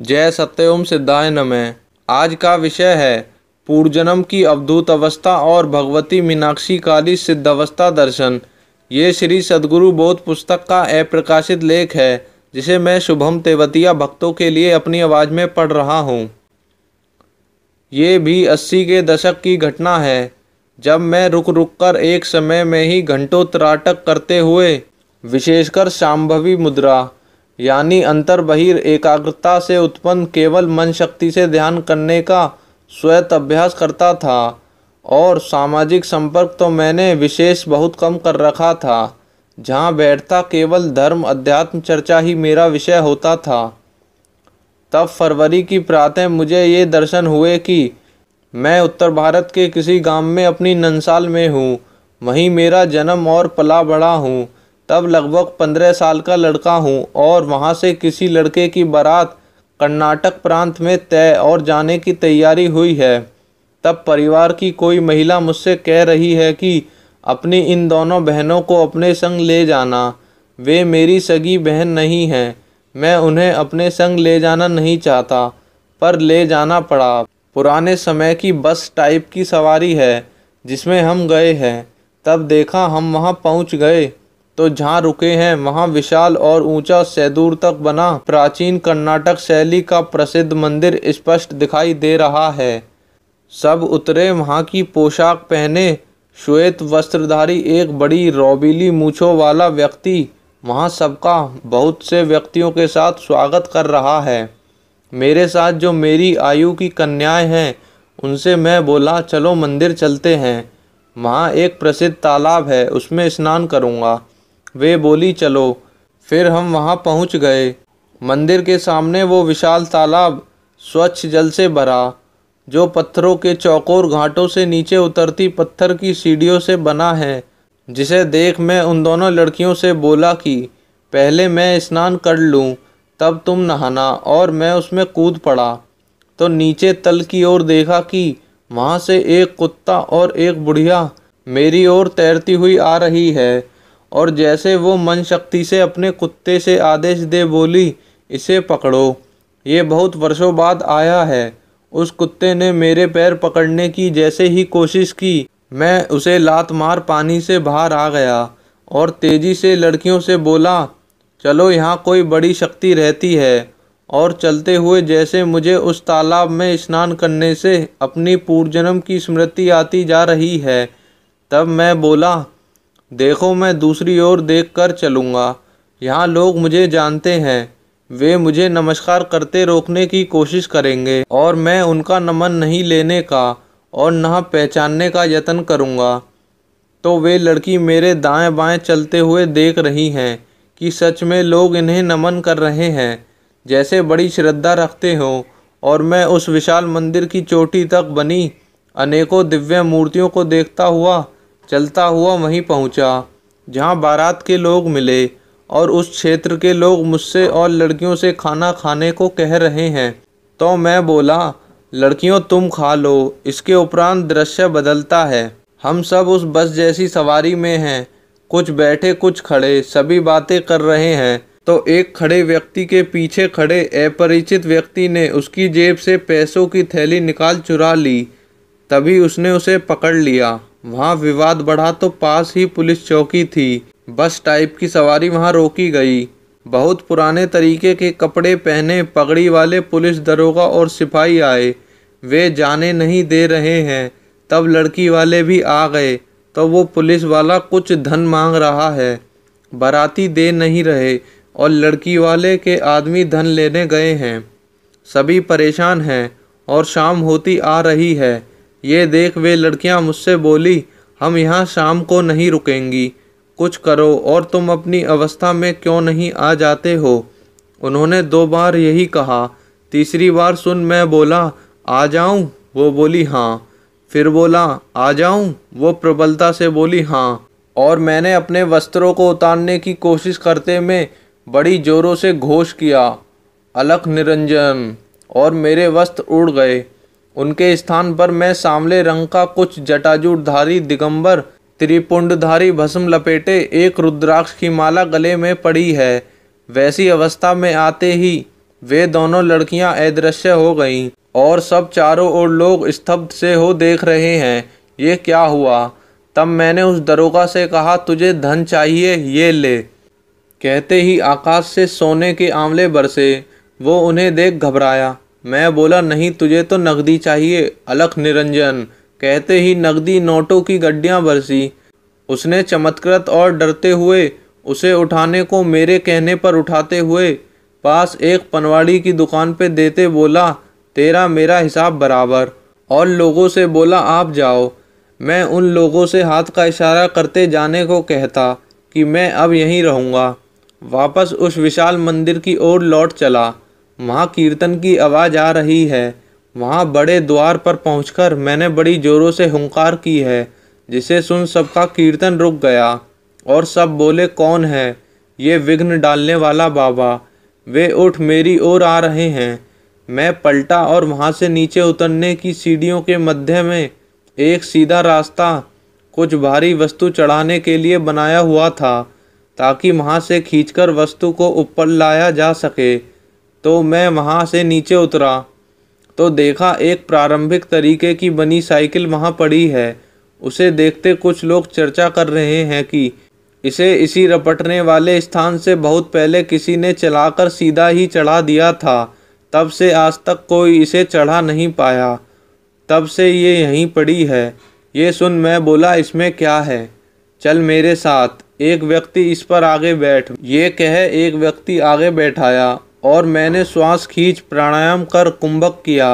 जय सत्यम सिद्धाय नमः आज का विषय है पूर्वजन्म की अवधूत अवस्था और भगवती मीनाक्षी काली सिद्ध अवस्था दर्शन ये श्री सदगुरु बोध पुस्तक का अप्रकाशित लेख है जिसे मैं शुभम तेवतिया भक्तों के लिए अपनी आवाज़ में पढ़ रहा हूँ ये भी अस्सी के दशक की घटना है जब मैं रुक रुक कर एक समय में ही घंटों त्राटक करते हुए विशेषकर शाम्भवी मुद्रा यानी अंतर बहिर एकाग्रता से उत्पन्न केवल मन शक्ति से ध्यान करने का स्वयं अभ्यास करता था और सामाजिक संपर्क तो मैंने विशेष बहुत कम कर रखा था जहाँ बैठता केवल धर्म अध्यात्म चर्चा ही मेरा विषय होता था तब फरवरी की प्रातः मुझे ये दर्शन हुए कि मैं उत्तर भारत के किसी गांव में अपनी नंसाल में हूँ वहीं मेरा जन्म और पला बड़ा हूँ तब लगभग पंद्रह साल का लड़का हूँ और वहाँ से किसी लड़के की बारात कर्नाटक प्रांत में तय और जाने की तैयारी हुई है तब परिवार की कोई महिला मुझसे कह रही है कि अपनी इन दोनों बहनों को अपने संग ले जाना वे मेरी सगी बहन नहीं हैं मैं उन्हें अपने संग ले जाना नहीं चाहता पर ले जाना पड़ा पुराने समय की बस टाइप की सवारी है जिसमें हम गए हैं तब देखा हम वहाँ पहुँच गए तो जहाँ रुके हैं वहाँ विशाल और ऊंचा सैदूर तक बना प्राचीन कर्नाटक शैली का प्रसिद्ध मंदिर स्पष्ट दिखाई दे रहा है सब उतरे वहाँ की पोशाक पहने श्वेत वस्त्रधारी एक बड़ी रोबीली मूछों वाला व्यक्ति वहाँ सबका बहुत से व्यक्तियों के साथ स्वागत कर रहा है मेरे साथ जो मेरी आयु की कन्याएं हैं उनसे मैं बोला चलो मंदिर चलते हैं वहाँ एक प्रसिद्ध तालाब है उसमें स्नान करूँगा वे बोली चलो फिर हम वहाँ पहुँच गए मंदिर के सामने वो विशाल तालाब स्वच्छ जल से भरा जो पत्थरों के चौकोर घाटों से नीचे उतरती पत्थर की सीढ़ियों से बना है जिसे देख मैं उन दोनों लड़कियों से बोला कि पहले मैं स्नान कर लूँ तब तुम नहाना और मैं उसमें कूद पड़ा तो नीचे तल की ओर देखा कि वहाँ से एक कुत्ता और एक बुढ़िया मेरी ओर तैरती हुई आ रही है और जैसे वो मन शक्ति से अपने कुत्ते से आदेश दे बोली इसे पकड़ो ये बहुत वर्षों बाद आया है उस कुत्ते ने मेरे पैर पकड़ने की जैसे ही कोशिश की मैं उसे लात मार पानी से बाहर आ गया और तेज़ी से लड़कियों से बोला चलो यहाँ कोई बड़ी शक्ति रहती है और चलते हुए जैसे मुझे उस तालाब में स्नान करने से अपनी पूर्वजन्म की स्मृति आती जा रही है तब मैं बोला देखो मैं दूसरी ओर देख कर चलूँगा यहाँ लोग मुझे जानते हैं वे मुझे नमस्कार करते रोकने की कोशिश करेंगे और मैं उनका नमन नहीं लेने का और न पहचानने का यत्न करूँगा तो वे लड़की मेरे दाएं बाएं चलते हुए देख रही हैं कि सच में लोग इन्हें नमन कर रहे हैं जैसे बड़ी श्रद्धा रखते हो और मैं उस विशाल मंदिर की चोटी तक बनी अनेकों दिव्य मूर्तियों को देखता हुआ चलता हुआ वहीं पहुंचा जहां बारात के लोग मिले और उस क्षेत्र के लोग मुझसे और लड़कियों से खाना खाने को कह रहे हैं तो मैं बोला लड़कियों तुम खा लो इसके उपरांत दृश्य बदलता है हम सब उस बस जैसी सवारी में हैं कुछ बैठे कुछ खड़े सभी बातें कर रहे हैं तो एक खड़े व्यक्ति के पीछे खड़े अपरिचित व्यक्ति ने उसकी जेब से पैसों की थैली निकाल चुरा ली तभी उसने उसे पकड़ लिया वहाँ विवाद बढ़ा तो पास ही पुलिस चौकी थी बस टाइप की सवारी वहाँ रोकी गई बहुत पुराने तरीके के कपड़े पहने पगड़ी वाले पुलिस दरोगा और सिपाही आए वे जाने नहीं दे रहे हैं तब लड़की वाले भी आ गए तो वो पुलिस वाला कुछ धन मांग रहा है बराती दे नहीं रहे और लड़की वाले के आदमी धन लेने गए हैं सभी परेशान हैं और शाम होती आ रही है ये देख वे लड़कियां मुझसे बोली हम यहाँ शाम को नहीं रुकेंगी कुछ करो और तुम अपनी अवस्था में क्यों नहीं आ जाते हो उन्होंने दो बार यही कहा तीसरी बार सुन मैं बोला आ जाऊँ वो बोली हाँ फिर बोला आ जाऊँ वो प्रबलता से बोली हाँ और मैंने अपने वस्त्रों को उतारने की कोशिश करते में बड़ी जोरों से घोष किया अलख निरंजन और मेरे वस्त्र उड़ गए उनके स्थान पर मैं सांवले रंग का कुछ जटाजूटधारी दिगंबर त्रिपुंडधारी भस्म लपेटे एक रुद्राक्ष की माला गले में पड़ी है वैसी अवस्था में आते ही वे दोनों लड़कियां अदृश्य हो गईं और सब चारों ओर लोग स्तब्ध से हो देख रहे हैं ये क्या हुआ तब मैंने उस दरोगा से कहा तुझे धन चाहिए ये ले कहते ही आकाश से सोने के आंवले बरसे वो उन्हें देख घबराया मैं बोला नहीं तुझे तो नकदी चाहिए अलख निरंजन कहते ही नकदी नोटों की गड्डियाँ बरसी उसने चमत्कृत और डरते हुए उसे उठाने को मेरे कहने पर उठाते हुए पास एक पनवाड़ी की दुकान पे देते बोला तेरा मेरा हिसाब बराबर और लोगों से बोला आप जाओ मैं उन लोगों से हाथ का इशारा करते जाने को कहता कि मैं अब यहीं रहूँगा वापस उस विशाल मंदिर की ओर लौट चला वहाँ कीर्तन की आवाज़ आ रही है वहाँ बड़े द्वार पर पहुंचकर मैंने बड़ी ज़ोरों से हुंकार की है जिसे सुन सबका कीर्तन रुक गया और सब बोले कौन है ये विघ्न डालने वाला बाबा वे उठ मेरी ओर आ रहे हैं मैं पलटा और वहाँ से नीचे उतरने की सीढ़ियों के मध्य में एक सीधा रास्ता कुछ भारी वस्तु चढ़ाने के लिए बनाया हुआ था ताकि वहाँ से खींचकर वस्तु को ऊपर लाया जा सके तो मैं वहाँ से नीचे उतरा तो देखा एक प्रारंभिक तरीके की बनी साइकिल वहाँ पड़ी है उसे देखते कुछ लोग चर्चा कर रहे हैं कि इसे इसी रपटने वाले स्थान से बहुत पहले किसी ने चलाकर सीधा ही चढ़ा दिया था तब से आज तक कोई इसे चढ़ा नहीं पाया तब से ये यहीं पड़ी है ये सुन मैं बोला इसमें क्या है चल मेरे साथ एक व्यक्ति इस पर आगे बैठ ये कह एक व्यक्ति आगे बैठाया और मैंने श्वास खींच प्राणायाम कर कुंभक किया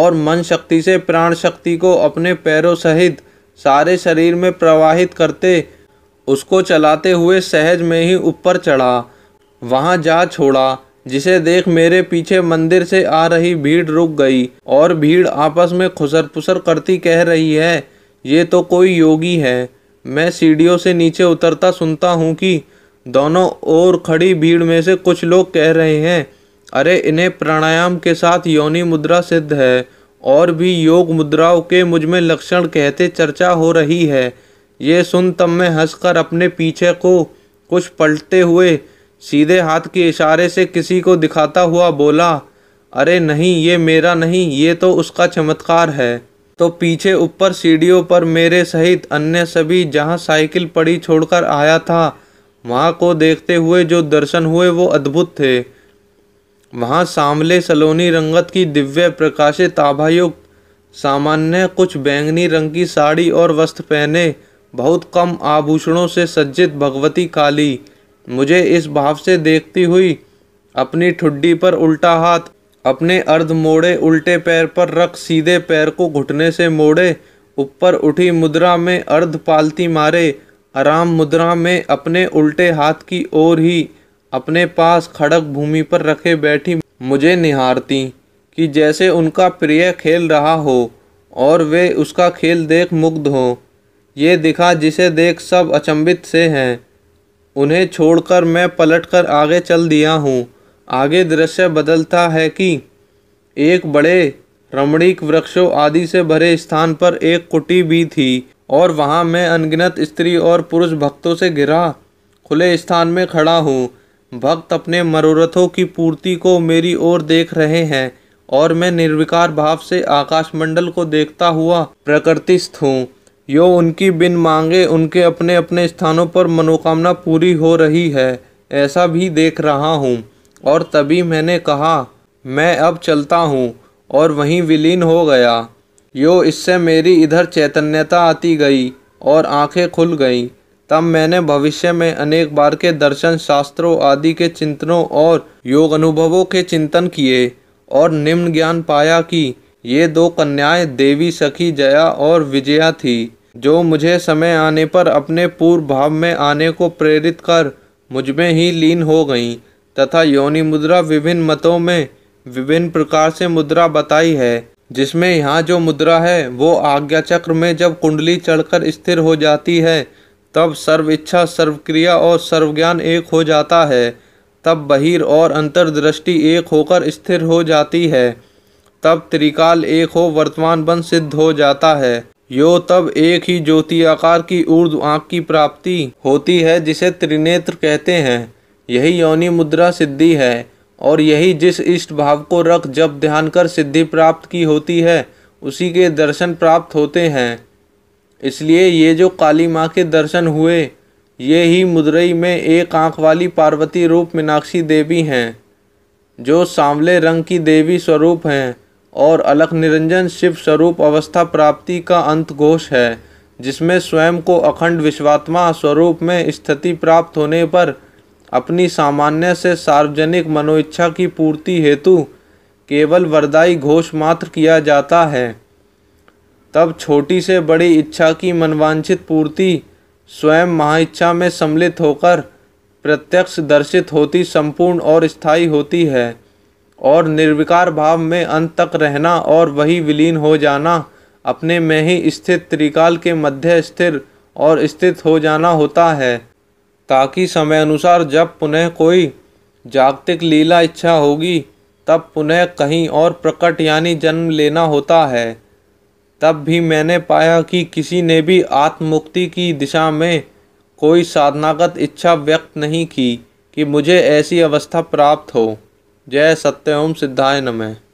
और मन शक्ति से प्राण शक्ति को अपने पैरों सहित सारे शरीर में प्रवाहित करते उसको चलाते हुए सहज में ही ऊपर चढ़ा वहाँ जा छोड़ा जिसे देख मेरे पीछे मंदिर से आ रही भीड़ रुक गई और भीड़ आपस में खुसर पुसर करती कह रही है ये तो कोई योगी है मैं सीढ़ियों से नीचे उतरता सुनता हूँ कि दोनों ओर खड़ी भीड़ में से कुछ लोग कह रहे हैं अरे इन्हें प्राणायाम के साथ योनि मुद्रा सिद्ध है और भी योग मुद्राओं के मुझमें लक्षण कहते चर्चा हो रही है ये सुन तब मैं हंसकर अपने पीछे को कुछ पलटते हुए सीधे हाथ के इशारे से किसी को दिखाता हुआ बोला अरे नहीं ये मेरा नहीं ये तो उसका चमत्कार है तो पीछे ऊपर सीढ़ियों पर मेरे सहित अन्य सभी जहाँ साइकिल पड़ी छोड़कर आया था वहाँ को देखते हुए जो दर्शन हुए वो अद्भुत थे वहाँ सांवले सलोनी रंगत की दिव्य प्रकाशित आभायुक्त सामान्य कुछ बैंगनी रंग की साड़ी और वस्त्र पहने बहुत कम आभूषणों से सज्जित भगवती काली मुझे इस भाव से देखती हुई अपनी ठुड्डी पर उल्टा हाथ अपने अर्ध मोड़े उल्टे पैर पर रख सीधे पैर को घुटने से मोड़े ऊपर उठी मुद्रा में अर्ध पालती मारे आराम मुद्रा में अपने उल्टे हाथ की ओर ही अपने पास खड़क भूमि पर रखे बैठी मुझे निहारती कि जैसे उनका प्रिय खेल रहा हो और वे उसका खेल देख मुग्ध हो ये दिखा जिसे देख सब अचंभित से हैं उन्हें छोड़कर मैं पलटकर आगे चल दिया हूँ आगे दृश्य बदलता है कि एक बड़े रमणीक वृक्षों आदि से भरे स्थान पर एक कुटी भी थी और वहाँ मैं अनगिनत स्त्री और पुरुष भक्तों से घिरा खुले स्थान में खड़ा हूँ भक्त अपने मरोरथों की पूर्ति को मेरी ओर देख रहे हैं और मैं निर्विकार भाव से आकाशमंडल को देखता हुआ प्रकृतिस्थ हूँ यो उनकी बिन मांगे उनके अपने अपने स्थानों पर मनोकामना पूरी हो रही है ऐसा भी देख रहा हूँ और तभी मैंने कहा मैं अब चलता हूँ और वहीं विलीन हो गया यो इससे मेरी इधर चैतन्यता आती गई और आंखें खुल गईं तब मैंने भविष्य में अनेक बार के दर्शन शास्त्रों आदि के चिंतनों और योग अनुभवों के चिंतन किए और निम्न ज्ञान पाया कि ये दो कन्याएं देवी सखी जया और विजया थी जो मुझे समय आने पर अपने पूर्व भाव में आने को प्रेरित कर मुझमें ही लीन हो गईं तथा योनि मुद्रा विभिन्न मतों में विभिन्न प्रकार से मुद्रा बताई है जिसमें यहाँ जो मुद्रा है वो आज्ञा चक्र में जब कुंडली चढ़कर स्थिर हो जाती है तब सर्व इच्छा सर्वक्रिया और सर्वज्ञान एक हो जाता है तब बहिर और अंतर्दृष्टि एक होकर स्थिर हो जाती है तब त्रिकाल एक हो वर्तमान बन सिद्ध हो जाता है यो तब एक ही ज्योति आकार की ऊर्ध आँख की प्राप्ति होती है जिसे त्रिनेत्र कहते हैं यही यौनी मुद्रा सिद्धि है और यही जिस इष्ट भाव को रख जब ध्यान कर सिद्धि प्राप्त की होती है उसी के दर्शन प्राप्त होते हैं इसलिए ये जो काली माँ के दर्शन हुए ये ही मुदरई में एक आँख वाली पार्वती रूप मीनाक्षी देवी हैं जो सांवले रंग की देवी स्वरूप हैं और अलख निरंजन शिव स्वरूप अवस्था प्राप्ति का अंत घोष है जिसमें स्वयं को अखंड विश्वात्मा स्वरूप में स्थिति प्राप्त होने पर अपनी सामान्य से सार्वजनिक मनोइच्छा की पूर्ति हेतु केवल वरदाई घोष मात्र किया जाता है तब छोटी से बड़ी इच्छा की मनवांछित पूर्ति स्वयं महाइच्छा में सम्मिलित होकर प्रत्यक्ष दर्शित होती संपूर्ण और स्थायी होती है और निर्विकार भाव में अंत तक रहना और वही विलीन हो जाना अपने में ही स्थित त्रिकाल के मध्य स्थिर और स्थित हो जाना होता है ताकि समय अनुसार जब पुनः कोई जागतिक लीला इच्छा होगी तब पुनः कहीं और प्रकट यानी जन्म लेना होता है तब भी मैंने पाया कि किसी ने भी आत्ममुक्ति की दिशा में कोई साधनागत इच्छा व्यक्त नहीं की कि मुझे ऐसी अवस्था प्राप्त हो जय सत्यम सिद्धाय नमः